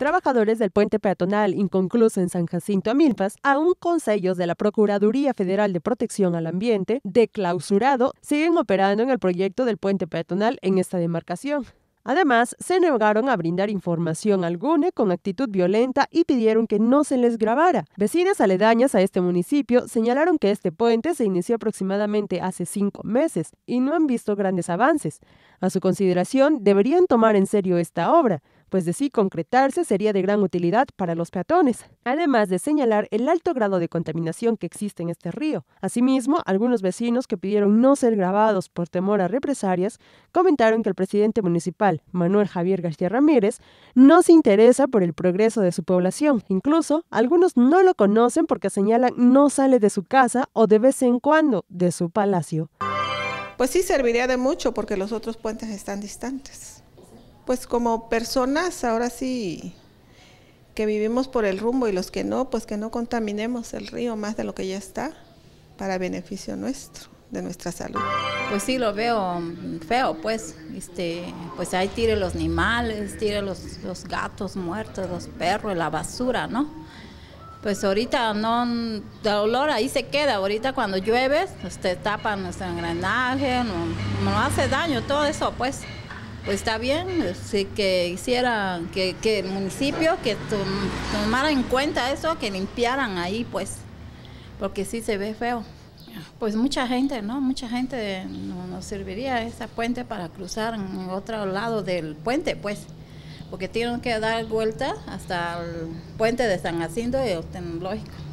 Trabajadores del puente peatonal inconcluso en San Jacinto A Amilpas, aún con sellos de la Procuraduría Federal de Protección al Ambiente, de clausurado, siguen operando en el proyecto del puente peatonal en esta demarcación. Además, se negaron a brindar información alguna con actitud violenta y pidieron que no se les grabara. Vecinas aledañas a este municipio señalaron que este puente se inició aproximadamente hace cinco meses y no han visto grandes avances. A su consideración, deberían tomar en serio esta obra, pues de sí concretarse sería de gran utilidad para los peatones, además de señalar el alto grado de contaminación que existe en este río. Asimismo, algunos vecinos que pidieron no ser grabados por temor a represalias comentaron que el presidente municipal, Manuel Javier García Ramírez, no se interesa por el progreso de su población. Incluso, algunos no lo conocen porque señalan no sale de su casa o de vez en cuando de su palacio. Pues sí, serviría de mucho porque los otros puentes están distantes pues como personas, ahora sí que vivimos por el rumbo y los que no, pues que no contaminemos el río más de lo que ya está para beneficio nuestro, de nuestra salud. Pues sí, lo veo um, feo, pues, este, pues ahí tire los animales, tire los, gatos muertos, los perros, la basura, ¿no? Pues ahorita no, el olor ahí se queda, ahorita cuando llueve, pues, te tapan nuestro engranaje, no, no hace daño todo eso, pues pues está bien, que hicieran, que, el municipio que tomara en cuenta eso, que limpiaran ahí, pues, porque sí se ve feo. Pues mucha gente, ¿no? Mucha gente nos serviría esa puente para cruzar en otro lado del puente, pues, porque tienen que dar vuelta hasta el puente de San Jacinto y el lógico.